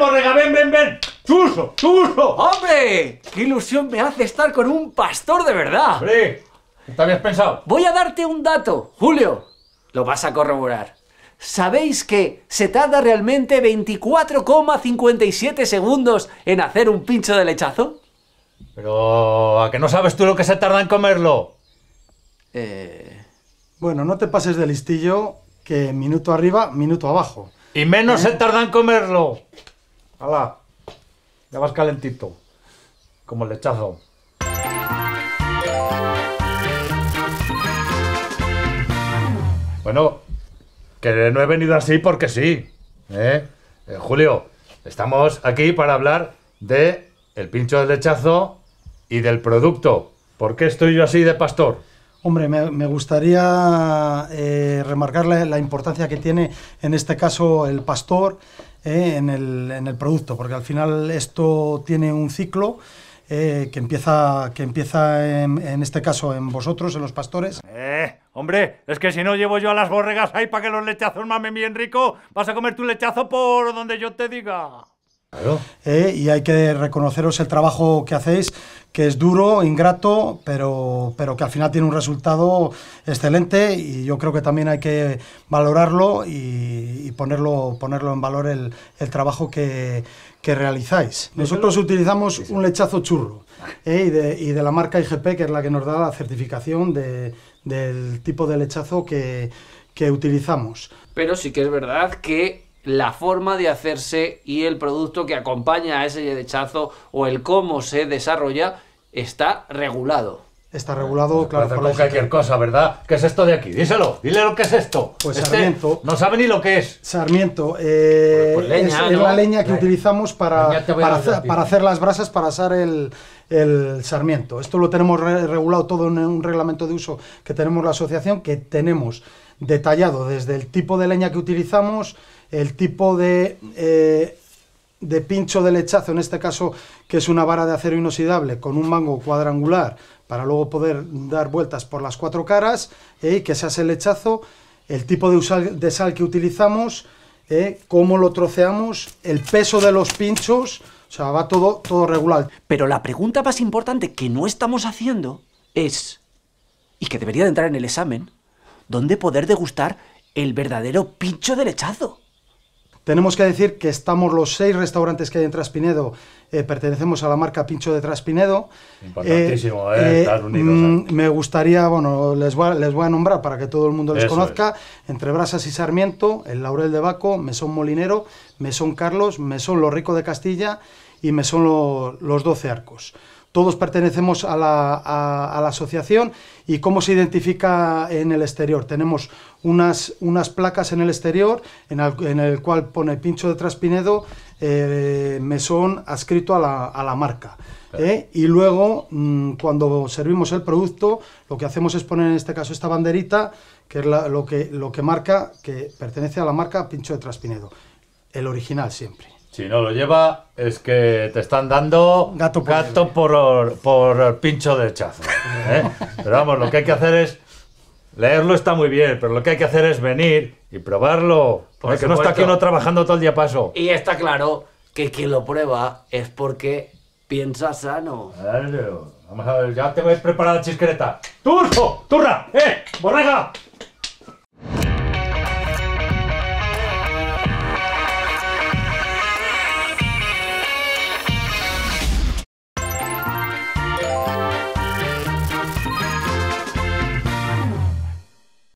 borrega, ven, ven, ven. ¡Chuso, chuso! ¡Hombre! ¡Qué ilusión me hace estar con un pastor de verdad! ¡Hombre! ¿Te habías pensado? Voy a darte un dato, Julio. Lo vas a corroborar. ¿Sabéis que se tarda realmente 24,57 segundos en hacer un pincho de lechazo? Pero... ¿A que no sabes tú lo que se tarda en comerlo? Eh... Bueno, no te pases de listillo que minuto arriba, minuto abajo. Y menos eh. se tarda en comerlo. ¡Hala! Ya vas calentito. Como el lechazo. Bueno, que no he venido así porque sí. ¿eh? ¿eh? Julio, estamos aquí para hablar de el pincho del lechazo y del producto. ¿Por qué estoy yo así de pastor? Hombre, me, gustaría eh, remarcarle la, importancia que tiene en este caso el pastor eh, en, el, producto, porque al final esto tiene un ciclo eh, que empieza, que empieza en, este caso en vosotros, en los pastores. Eh, hombre, es que si no llevo yo a las borregas ahí para que los lechazos mamen bien rico, vas a comer tu lechazo por donde yo te diga. Eh, y hay que reconoceros el trabajo que hacéis, que es duro, ingrato, pero, pero que al final tiene un resultado excelente y yo creo que también hay que valorarlo y, ponerlo, ponerlo en valor el, trabajo que, realizáis. Nosotros utilizamos un lechazo churro eh, y, de, la marca IGP, que es la que nos da la certificación del tipo de lechazo que utilizamos. Pero sí que es verdad que la forma de hacerse y el producto que acompaña a ese dechazo o el cómo se desarrolla está regulado. Está regulado, claro. cualquier cosa, ¿verdad? ¿Qué es esto de aquí? Díselo, dile lo que es esto. Pues este Sarmiento. No sabe ni lo que es. Sarmiento, eh, pues, pues es, la leña que utilizamos para, para, hacer, las brasas, para asar el, Sarmiento. Esto lo tenemos regulado todo en un reglamento de uso que tenemos la asociación, que tenemos detallado desde el tipo de leña que utilizamos, el tipo de eh, de pincho de lechazo, en este caso que es una vara de acero inoxidable con un mango cuadrangular para luego poder dar vueltas por las cuatro caras, eh, que se hace el lechazo, el tipo de, sal que utilizamos, eh, cómo lo troceamos, el peso de los pinchos, o sea, va todo, todo regular. Pero la pregunta más importante que no estamos haciendo es, y que debería de entrar en el examen, ¿dónde poder degustar el verdadero pincho de lechazo? Tenemos que decir que estamos los seis restaurantes que hay en Traspinedo, eh, pertenecemos a la marca Pincho de Traspinedo. Importantísimo, eh, eh, estar unidos. Mm, me gustaría, bueno, les voy, a, nombrar para que todo el mundo les conozca, entre Brasas y Sarmiento, el Laurel de Baco, Mesón Molinero, Mesón Carlos, Mesón Lo Rico de Castilla y Mesón Los Doce Arcos todos pertenecemos a la, asociación y cómo se identifica en el exterior. Tenemos unas, unas placas en el exterior en el, cual pone Pincho de Traspinedo, eh, mesón adscrito a la, marca. ¿eh? Y luego, mm, cuando servimos el producto, lo que hacemos es poner en este caso esta banderita, que es lo, que, lo que marca, que pertenece a la marca Pincho de Traspinedo, el original siempre. Si no lo lleva, es que te están dando gato por, gato por, pincho de chazo. ¿eh? Pero vamos, lo que hay que hacer es. Leerlo está muy bien, pero lo que hay que hacer es venir y probarlo. Porque no está aquí uno trabajando todo el día paso. Y está claro que quien lo prueba es porque piensa sano. Vamos a ver, ya te a preparada la chisquereta. ¡Turco! ¡Turra! ¡Eh! ¡Borrega!